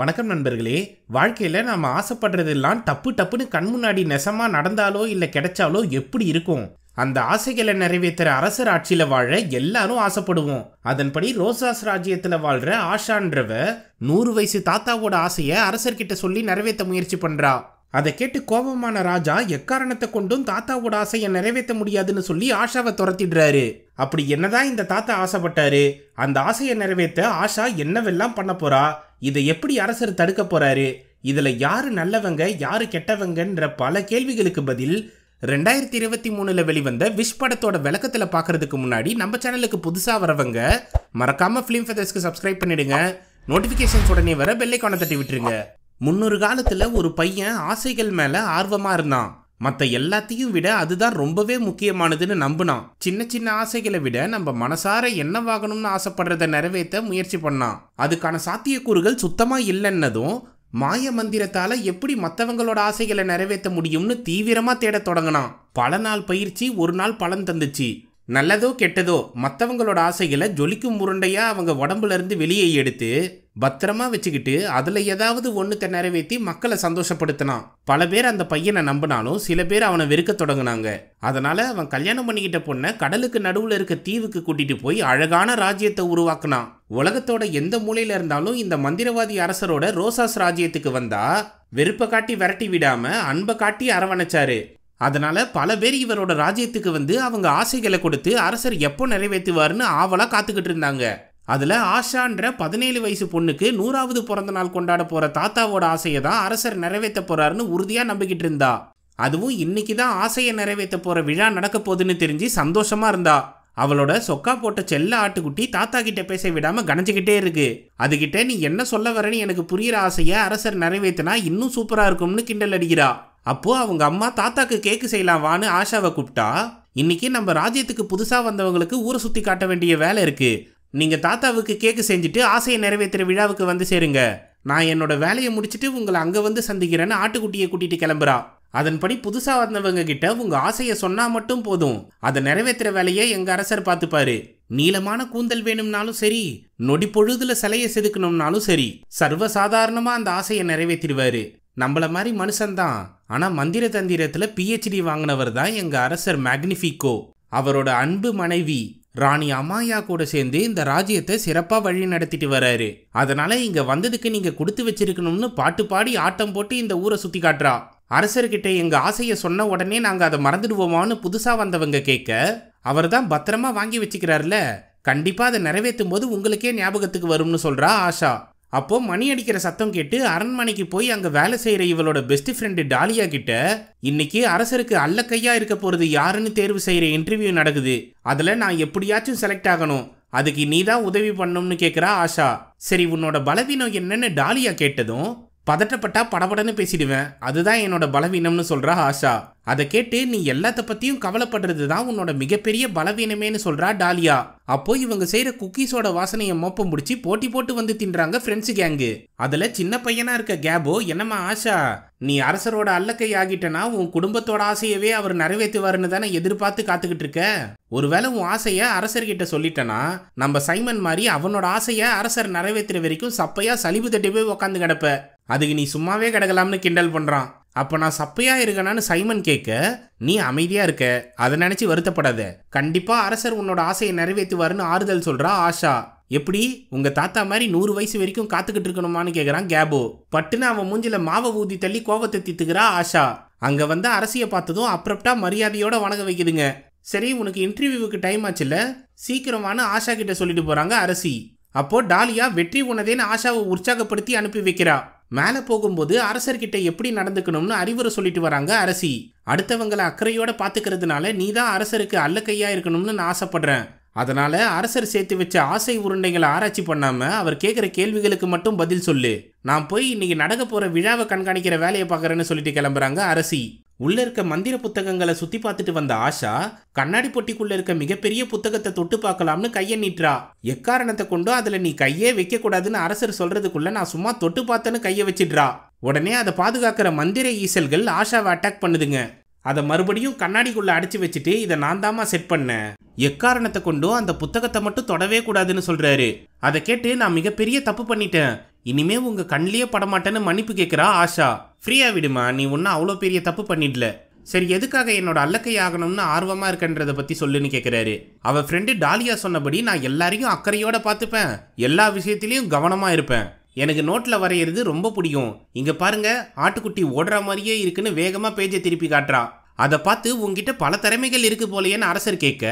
வணக்கம் நண்பர்களே வாழ்க்கையில் நாம் ஆசைப்படுறதெல்லாம் டப்பு டப்புன்னு கண் முன்னாடி நெசமாக நடந்தாலோ இல்லை கிடைச்சாலோ எப்படி இருக்கும் அந்த ஆசைகளை நிறைவேற்றுற அரசர் ஆட்சியில் வாழ எல்லாரும் ஆசைப்படுவோம் அதன்படி ரோசாஸ் ராஜ்யத்தில் வாழ்கிற ஆஷான்றவ நூறு வயசு தாத்தாவோட ஆசையை அரசர்கிட்ட சொல்லி நிறைவேற்ற முயற்சி பண்ணுறா அதை கேட்டு கோபமான ராஜா எக்காரணத்தை கொண்டும் தாத்தாவோட ஆசையை நிறைவேற்ற முடியாதுன்னு சொல்லி ஆஷாவை துரத்திடுறாரு அப்படி என்னதான் இந்த தாத்தா ஆசைப்பட்டாரு அந்த ஆசையை நிறைவேற்ற ஆஷா என்னவெல்லாம் பண்ண போறா இதை எப்படி அரசர் தடுக்க போறாரு இதுல யாரு நல்லவங்க யாரு கெட்டவங்கன்ற பல கேள்விகளுக்கு பதில் ரெண்டாயிரத்தி இருபத்தி மூணுல வெளிவந்த விஷ் படத்தோட விளக்கத்துல பாக்குறதுக்கு முன்னாடி நம்ம சேனலுக்கு புதுசா வரவங்க மறக்காம ஃபிலிம் ஃபெதர்ஸ்க்கு சப்ஸ்கிரைப் பண்ணிடுங்க நோட்டிபிகேஷன்ஸ் உடனே வர பெல்லைக்கான தட்டி விட்டுருங்க முன்னொரு காலத்துல ஒரு பையன் ஆசைகள் மேல ஆர்வமா இருந்தான் மற்ற எல்லாத்தையும் விட அதுதான் ரொம்பவே முக்கியமானதுன்னு நம்பினான் சின்ன சின்ன ஆசைகளை விட நம்ம மனசார என்ன வாங்கணும்னு ஆசைப்படுறத நிறைவேற்ற முயற்சி பண்ணான் அதுக்கான சாத்தியக்கூறுகள் சுத்தமாக இல்லைன்னதும் மாய மந்திரத்தால எப்படி மற்றவங்களோட ஆசைகளை நிறைவேற்ற முடியும்னு தீவிரமா தேட தொடங்கினான் பல நாள் பயிற்சி ஒரு நாள் பலன் தந்துச்சு நல்லதோ கெட்டதோ மற்றவங்களோட ஆசைகளை ஜொலிக்கும் முருண்டையா அவங்க உடம்புல இருந்து வெளியே எடுத்து பத்திரமா வச்சுக்கிட்டு அதில் ஏதாவது ஒன்றுத்தை நிறைவேற்றி மக்களை சந்தோஷப்படுத்தினான் பல பேர் அந்த பையனை நம்பினாலும் சில பேர் அவனை வெறுக்க தொடங்கினாங்க அதனால் அவன் கல்யாணம் பண்ணிக்கிட்ட பொண்ணை கடலுக்கு நடுவில் இருக்க தீவுக்கு கூட்டிகிட்டு போய் அழகான ராஜ்யத்தை உருவாக்குனான் உலகத்தோட எந்த மூலையில் இருந்தாலும் இந்த மந்திரவாதி அரசரோட ரோசாஸ் ராஜ்யத்துக்கு வந்தா வெறுப்பை காட்டி விரட்டி விடாம அன்பை காட்டி அரவணைச்சாரு அதனால பல பேர் இவரோட ராஜ்யத்துக்கு வந்து அவங்க ஆசைகளை கொடுத்து அரசர் எப்போ நிறைவேற்றுவார்னு ஆவலாக காத்துக்கிட்டு இருந்தாங்க அதில் ஆஷான்ற பதினேழு வயசு பொண்ணுக்கு நூறாவது பிறந்த நாள் கொண்டாட போகிற தாத்தாவோட ஆசையை தான் அரசர் நிறைவேற்ற போகிறாருன்னு உறுதியாக நம்பிக்கிட்டு இருந்தா அதுவும் இன்னைக்கு தான் ஆசையை நிறைவேற்ற போகிற விழா நடக்க போகுதுன்னு தெரிஞ்சு சந்தோஷமாக இருந்தா அவளோட சொக்கா போட்ட செல்ல ஆட்டுக்குட்டி தாத்தா கிட்ட பேச விடாம கணஞ்சிக்கிட்டே இருக்கு அதுகிட்ட நீ என்ன சொல்ல வரேன்னு எனக்கு புரியற ஆசைய அரசர் நிறைவேற்றினா இன்னும் சூப்பரா இருக்கும்னு கிண்டல் அடிக்கிறா அப்போ அவங்க அம்மா தாத்தாக்கு கேக்கு செய்யலாம் வான்னு ஆஷாவை கூப்பிட்டா இன்னைக்கு நம்ம ராஜ்யத்துக்கு புதுசாக வந்தவங்களுக்கு ஊரை சுற்றி காட்ட வேண்டிய வேலை இருக்கு நீங்கள் தாத்தாவுக்கு கேக்கு செஞ்சுட்டு ஆசையை நிறைவேற்றுற விழாவுக்கு வந்து சேருங்க நான் என்னோட வேலையை முடிச்சுட்டு உங்களை அங்கே வந்து சந்திக்கிறேன்னு ஆட்டுக்குட்டியை கூட்டிட்டு கிளம்புறா அதன்படி புதுசாக வந்தவங்க கிட்ட உங்கள் ஆசையை சொன்னால் மட்டும் போதும் அதை நிறைவேற்றுற வேலையை எங்கள் அரசர் பார்த்துப்பாரு நீளமான கூந்தல் வேணும்னாலும் சரி நொடி பொழுதுல சிலையை செதுக்கணும்னாலும் சரி சர்வசாதாரணமாக அந்த ஆசையை நிறைவேற்றிடுவாரு நம்மள மாதிரி மனுஷன்தான் ஆனால் மந்திர தந்திரத்தில் பிஹெச்டி வாங்கினவர் தான் எங்கள் அரசர் மேக்னிஃபிகோ அவரோட அன்பு மனைவி ராணி அமாயா கூட சேர்ந்து இந்த ராஜ்யத்தை சிறப்பாக வழி நடத்திட்டு வராரு அதனால இங்க வந்ததுக்கு நீங்க கொடுத்து வச்சிருக்கணும்னு பாட்டு பாடி ஆட்டம் போட்டு இந்த ஊரை சுத்தி காட்டுறா அரசர்கிட்ட எங்க ஆசையை சொன்ன உடனே நாங்க அதை மறந்துடுவோமான்னு புதுசா வந்தவங்க கேட்க அவர் தான் பத்திரமா வாங்கி வச்சுக்கிறாருல கண்டிப்பா அதை நிறைவேற்றும் போது உங்களுக்கே ஞாபகத்துக்கு வரும்னு சொல்றா ஆஷா அப்போது மணி அடிக்கிற சத்தம் கேட்டு அரண்மனைக்கு போய் அங்கே வேலை செய்கிற இவளோட பெஸ்ட் ஃப்ரெண்டு டாலியா கிட்ட இன்னைக்கு அரசருக்கு கையா இருக்க போறது யாருன்னு தேர்வு செய்கிற இன்டர்வியூ நடக்குது அதில் நான் எப்படியாச்சும் செலக்ட் ஆகணும் அதுக்கு நீ தான் உதவி பண்ணணும்னு கேட்குறா ஆஷா சரி உன்னோட பலவீனம் என்னன்னு டாலியா கேட்டதும் பதட்டப்பட்டா படபடன்னு பேசிடுவேன் அதுதான் என்னோட பலவீனம்னு சொல்கிறா ஆஷா அதை கேட்டு நீ எல்லாத்த பற்றியும் கவலைப்படுறது தான் உன்னோட மிகப்பெரிய பலவீனமேனு சொல்றா டாலியா அப்போ இவங்க செய்கிற குக்கீஸோட வாசனையை மோப்ப முடிச்சு போட்டி போட்டு வந்து தின்றாங்க ஃப்ரெண்ட்ஸ் கேங்கு அதில் சின்ன பையனாக இருக்க கேபோ என்னம்மா ஆஷா நீ அரசரோட அல்லக்கை ஆகிட்டனா உன் குடும்பத்தோட ஆசையவே அவர் நிறைவேற்றுவாருன்னு தானே எதிர்பார்த்து காத்துக்கிட்டு இருக்க ஒருவேளை உன் ஆசையை அரசர்கிட்ட சொல்லிட்டனா நம்ம சைமன் மாதிரி அவனோட ஆசையை அரசர் நிறைவேற்றுற வரைக்கும் சப்பையாக சலிவு தட்டி போய் உக்காந்து கிடப்ப அதுக்கு நீ சும்மாவே கிடக்கலாம்னு கிண்டல் பண்ணுறான் அப்போ நான் சப்பையா இருக்கேனான்னு சைமன் கேட்க நீ அமைதியாக இருக்க அதை நினச்சி வருத்தப்படாத கண்டிப்பாக அரசர் உன்னோட ஆசையை நிறைவேற்றுவாருன்னு ஆறுதல் சொல்கிறா ஆஷா எப்படி உங்க தாத்தா மாதிரி நூறு வயசு வரைக்கும் காத்துக்கிட்டு இருக்கணுமான்னு கேட்குறான் கேபோ பட்டுன்னு அவன் மூஞ்சில மாவை ஊதி தள்ளி கோபத்தை தித்துக்கிறா ஆஷா அங்க வந்து அரசிய பார்த்ததும் அப்ரப்டா மரியாதையோட வணங்க வைக்குதுங்க சரி உனக்கு இன்டர்வியூவுக்கு டைம் ஆச்சுல்ல சீக்கிரமான ஆஷா கிட்ட சொல்லிட்டு போறாங்க அரசி அப்போ டாலியா வெற்றி உணதேன்னு ஆஷாவை உற்சாகப்படுத்தி அனுப்பி வைக்கிறா மேலே போகும்போது அரசர்கிட்ட எப்படி நடந்துக்கணும்னு அறிவுரை சொல்லிட்டு வராங்க அரசி அடுத்தவங்களை அக்கறையோட பார்த்துக்கிறதுனால நீ தான் அரசருக்கு அல்ல கையா இருக்கணும்னு நான் ஆசைப்படுறேன் அதனால அரசர் சேர்த்து வச்ச ஆசை உருண்டைகளை ஆராய்ச்சி பண்ணாம அவர் கேட்குற கேள்விகளுக்கு மட்டும் பதில் சொல்லு நான் போய் இன்னைக்கு நடக்க போற விழாவை கண்காணிக்கிற வேலையை பார்க்குறேன்னு சொல்லிட்டு கிளம்புறாங்க அரசி உள்ள இருக்க மந்திர புத்தகங்களை சுத்தி பார்த்துட்டு வந்த ஆஷா கண்ணாடி பொட்டிக்குள்ள இருக்க மிகப்பெரிய புத்தகத்தை தொட்டு பார்க்கலாம்னு கையை நீட்டுறா எக்காரணத்தை கொண்டோ அதுல நீ கையே வைக்க கூடாதுன்னு அரசர் சொல்றதுக்குள்ள நான் சும்மா தொட்டு பார்த்தேன்னு கையை வச்சிடுறா உடனே அதை பாதுகாக்கிற மந்திர ஈசல்கள் ஆஷாவை அட்டாக் பண்ணுதுங்க அதை மறுபடியும் கண்ணாடிக்குள்ள அடைச்சி வச்சுட்டு இதை நான் தாமா செட் பண்ணேன் எக்காரணத்தை கொண்டும் அந்த புத்தகத்தை மட்டும் தொடவே கூடாதுன்னு சொல்றாரு அதை கேட்டு நான் மிகப்பெரிய தப்பு பண்ணிட்டேன் இனிமே உங்க கண்ணிலேயே படமாட்டேன்னு மன்னிப்பு கேட்குறா ஆஷா ஃப்ரீயா விடுமா நீ ஒன்றும் அவ்வளோ பெரிய தப்பு பண்ணிடல சரி எதுக்காக என்னோட அல்லக்கை ஆகணும்னு ஆர்வமா இருக்கன்றதை பத்தி சொல்லுன்னு கேட்குறாரு அவ ஃப்ரெண்டு டாலியா சொன்னபடி நான் எல்லாரையும் அக்கறையோட பார்த்துப்பேன் எல்லா விஷயத்திலையும் கவனமா இருப்பேன் எனக்கு நோட்டில் வரையிறது ரொம்ப பிடிக்கும் இங்கே பாருங்க ஆட்டுக்குட்டி ஓடுற மாதிரியே இருக்குன்னு வேகமாக பேஜை திருப்பி காட்டுறா அதை பார்த்து உங்ககிட்ட பல திறமைகள் இருக்கு போலையேன்னு அரசர் கேட்க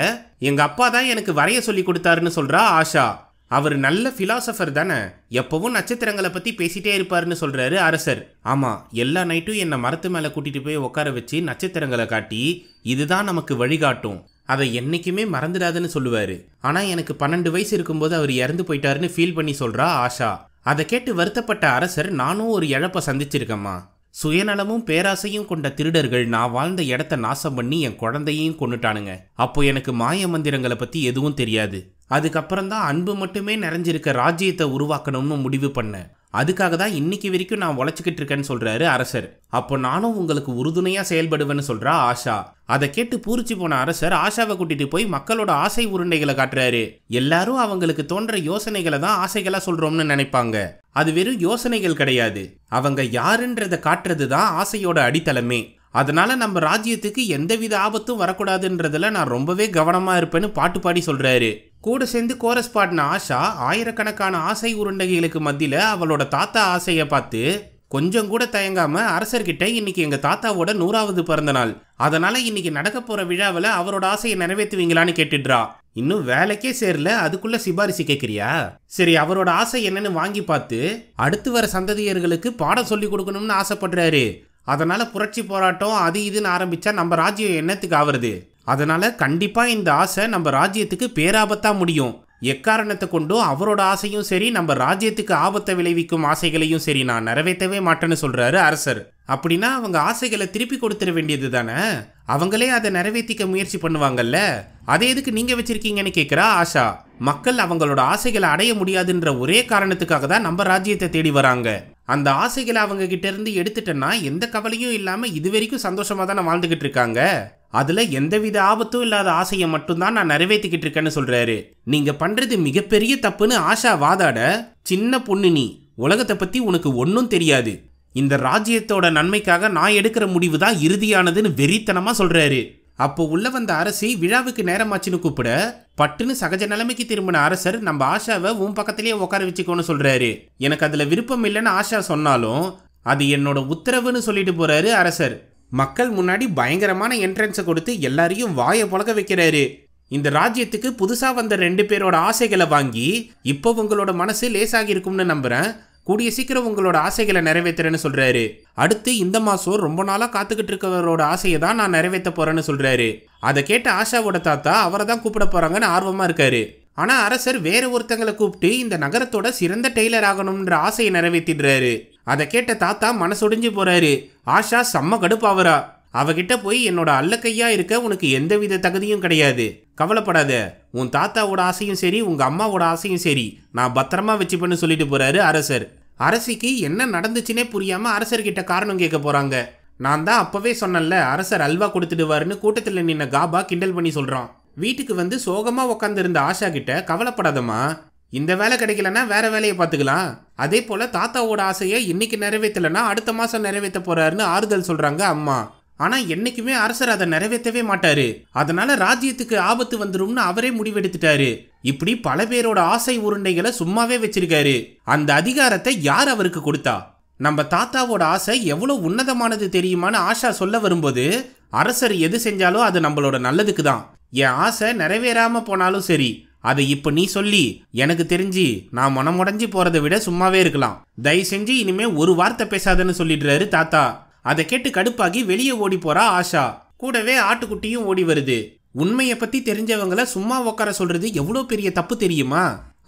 எங்கள் அப்பா தான் எனக்கு வரைய சொல்லி கொடுத்தாருன்னு சொல்கிறா ஆஷா அவர் நல்ல ஃபிலாசபர் தானே எப்பவும் நட்சத்திரங்களை பற்றி பேசிட்டே இருப்பாருன்னு சொல்கிறாரு அரசர் ஆமாம் எல்லா நைட்டும் என்னை மரத்து மேலே கூட்டிகிட்டு போய் உட்கார வச்சு நட்சத்திரங்களை காட்டி இதுதான் நமக்கு வழிகாட்டும் அதை என்றைக்குமே மறந்துடாதுன்னு சொல்லுவார் ஆனால் எனக்கு பன்னெண்டு வயசு இருக்கும்போது அவர் இறந்து போயிட்டாருன்னு ஃபீல் பண்ணி சொல்கிறா ஆஷா அதை கேட்டு வருத்தப்பட்ட அரசர் நானும் ஒரு இழப்பை சந்திச்சிருக்கேம்மா சுயநலமும் பேராசையும் கொண்ட திருடர்கள் நான் வாழ்ந்த இடத்த நாசம் பண்ணி என் குழந்தையையும் கொண்டுட்டானுங்க அப்போ எனக்கு மாய மந்திரங்களை பற்றி எதுவும் தெரியாது அதுக்கப்புறம் தான் அன்பு மட்டுமே நிறைஞ்சிருக்க ராஜ்யத்தை உருவாக்கணும்னு முடிவு பண்ணேன் அதுக்காக தான் இன்னைக்கு வரைக்கும் நான் உழைச்சிக்கிட்டு இருக்கேன்னு சொல்றாரு அரசர் அப்போ நானும் உங்களுக்கு உறுதுணையா செயல்படுவேன்னு சொல்றா ஆஷா அதை கேட்டு பூரிச்சு போன அரசர் ஆஷாவை கூட்டிட்டு போய் மக்களோட ஆசை உருண்டைகளை காட்டுறாரு எல்லாரும் அவங்களுக்கு தோன்ற யோசனைகளை தான் ஆசைகளா சொல்றோம்னு நினைப்பாங்க அது வெறும் யோசனைகள் கிடையாது அவங்க யாருன்றதை காட்டுறது தான் ஆசையோட அடித்தளமே அதனால் நம்ம ராஜ்யத்துக்கு எந்தவித ஆபத்தும் வரக்கூடாதுன்றதில் நான் ரொம்பவே கவனமாக இருப்பேன்னு பாட்டு பாடி சொல்கிறாரு கூட சேர்ந்து கோரஸ் பாடின ஆஷா ஆயிரக்கணக்கான ஆசை உருண்டகைகளுக்கு மத்தியில் அவளோட தாத்தா ஆசையை பார்த்து கொஞ்சம் கூட தயங்காம அரசர்கிட்ட இன்னைக்கு எங்க தாத்தாவோட நூறாவது பிறந்த நாள் அதனால இன்னைக்கு நடக்க போற விழாவில் அவரோட ஆசையை நிறைவேற்றுவீங்களான்னு கேட்டுடுறா இன்னும் வேலைக்கே சேரல அதுக்குள்ள சிபாரிசு கேட்குறியா சரி அவரோட ஆசை என்னன்னு வாங்கி பார்த்து அடுத்து வர சந்ததியர்களுக்கு பாடம் சொல்லி கொடுக்கணும்னு ஆசைப்படுறாரு அதனால் புரட்சி போராட்டம் அது இதுன்னு ஆரம்பித்தா நம்ம ராஜ்யம் என்னத்துக்கு ஆவறது அதனால் கண்டிப்பாக இந்த ஆசை நம்ம ராஜ்யத்துக்கு பேராபத்தாக முடியும் எக்காரணத்தை கொண்டும் அவரோட ஆசையும் சரி நம்ம ராஜ்யத்துக்கு ஆபத்தை விளைவிக்கும் ஆசைகளையும் சரி நான் நிறைவேற்றவே மாட்டேன்னு சொல்கிறாரு அரசர் அப்படின்னா அவங்க ஆசைகளை திருப்பி கொடுத்துட வேண்டியது தானே அவங்களே அதை நிறைவேற்றிக்க முயற்சி பண்ணுவாங்கல்ல அதை எதுக்கு நீங்கள் வச்சுருக்கீங்கன்னு கேட்குறா ஆஷா மக்கள் அவங்களோட ஆசைகளை அடைய முடியாதுன்ற ஒரே காரணத்துக்காக தான் நம்ம ராஜ்யத்தை தேடி வராங்க அந்த ஆசைகளை அவங்க கிட்ட இருந்து எடுத்துட்டேன்னா எந்த கவலையும் இல்லாமல் இது வரைக்கும் சந்தோஷமாக தானே வாழ்ந்துக்கிட்டு இருக்காங்க அதில் எந்தவித ஆபத்தும் இல்லாத ஆசையை மட்டும்தான் நான் நிறைவேற்றிக்கிட்டு இருக்கேன்னு சொல்கிறாரு நீங்கள் பண்ணுறது மிகப்பெரிய தப்புன்னு ஆஷா வாதாட சின்ன பொண்ணு நீ உலகத்தை பற்றி உனக்கு ஒன்றும் தெரியாது இந்த ராஜ்யத்தோட நன்மைக்காக நான் எடுக்கிற முடிவு தான் இறுதியானதுன்னு வெறித்தனமாக சொல்கிறாரு அப்போ உள்ள வந்த அரசி விழாவுக்கு நேரமாச்சுன்னு கூப்பிட பட்டுன்னு சகஜ நிலைமைக்கு திரும்பின அரசர் நம்ம ஆஷாவை உன் பக்கத்திலேயே உட்கார வச்சுக்கோன்னு சொல்றாரு எனக்கு அதுல விருப்பம் இல்லைன்னு ஆஷா சொன்னாலும் அது என்னோட உத்தரவுன்னு சொல்லிட்டு போறாரு அரசர் மக்கள் முன்னாடி பயங்கரமான என்ட்ரன்ஸை கொடுத்து எல்லாரையும் வாயை பொழக வைக்கிறாரு இந்த ராஜ்யத்துக்கு புதுசாக வந்த ரெண்டு பேரோட ஆசைகளை வாங்கி இப்போ உங்களோட மனசு லேசாகி இருக்கும்னு நம்புகிறேன் கூடிய சீக்கிரம் உங்களோட ஆசைகளை நிறைவேற்றுறேன்னு சொல்றாரு அடுத்து இந்த மாசம் ரொம்ப நாளா காத்துக்கிட்டு இருக்கவரோட ஆசையை தான் நான் நிறைவேற்ற போறேன்னு சொல்றாரு அதை கேட்ட ஆஷாவோட தாத்தா அவரை தான் கூப்பிட போறாங்கன்னு ஆர்வமா இருக்காரு ஆனா அரசர் வேற ஒருத்தங்களை கூப்பிட்டு இந்த நகரத்தோட சிறந்த டெய்லர் ஆகணும்ன்ற ஆசையை நிறைவேற்றிடுறாரு அதை கேட்ட தாத்தா மனசொடிஞ்சு போறாரு ஆஷா செம்ம கடுப்பாவரா அவகிட்ட போய் என்னோட அல்ல கையா இருக்க உனக்கு எந்தவித தகுதியும் கிடையாது கவலைப்படாத உன் தாத்தாவோட ஆசையும் சரி உங்க அம்மாவோட ஆசையும் சரி நான் பத்திரமா வச்சுப்பேன்னு சொல்லிட்டு போறாரு அரசர் அரசிக்கு என்ன நடந்துச்சுன்னே புரியாமல் அரசர்கிட்ட காரணம் கேட்க போகிறாங்க நான் தான் அப்போவே சொன்னேன்ல அரசர் அல்வா கொடுத்துடுவாருன்னு கூட்டத்தில் நின்ன காபா கிண்டல் பண்ணி சொல்கிறான் வீட்டுக்கு வந்து சோகமாக உட்காந்துருந்த ஆஷா கிட்ட கவலைப்படாதம்மா இந்த வேலை கிடைக்கலன்னா வேற வேலையை பார்த்துக்கலாம் அதே போல் தாத்தாவோட ஆசையை இன்னைக்கு நிறைவேற்றலைன்னா அடுத்த மாதம் நிறைவேற்ற போகிறாருன்னு ஆறுதல் சொல்கிறாங்க அம்மா ஆனால் என்னைக்குமே அரசர் அதை நிறைவேற்றவே மாட்டாரு அதனால ராஜ்யத்துக்கு ஆபத்து வந்துரும்னு அவரே முடிவெடுத்துட்டாரு இப்படி பல பேரோட ஆசை உருண்டைகளை சும்மாவே வச்சிருக்காரு அந்த அதிகாரத்தை யார் அவருக்கு கொடுத்தா நம்ம தாத்தாவோட ஆசை எவ்வளோ உன்னதமானது தெரியுமான்னு ஆஷா சொல்ல வரும்போது அரசர் எது செஞ்சாலும் அது நம்மளோட நல்லதுக்கு தான் என் ஆசை நிறைவேறாம போனாலும் சரி அதை இப்போ நீ சொல்லி எனக்கு தெரிஞ்சு நான் மனமுடைஞ்சு போறதை விட சும்மாவே இருக்கலாம் தயவு செஞ்சு இனிமே ஒரு வார்த்தை பேசாதன்னு சொல்லிடுறாரு தாத்தா அதை கேட்டு கடுப்பாகி வெளியே ஓடி போறா ஆஷா கூடவே ஆட்டுக்குட்டியும் ஓடி வருது உண்மையை பத்தி தெரிஞ்சவங்கள சும்மா உட்கார சொல்றது எவ்வளோ பெரிய தப்பு தெரியுமா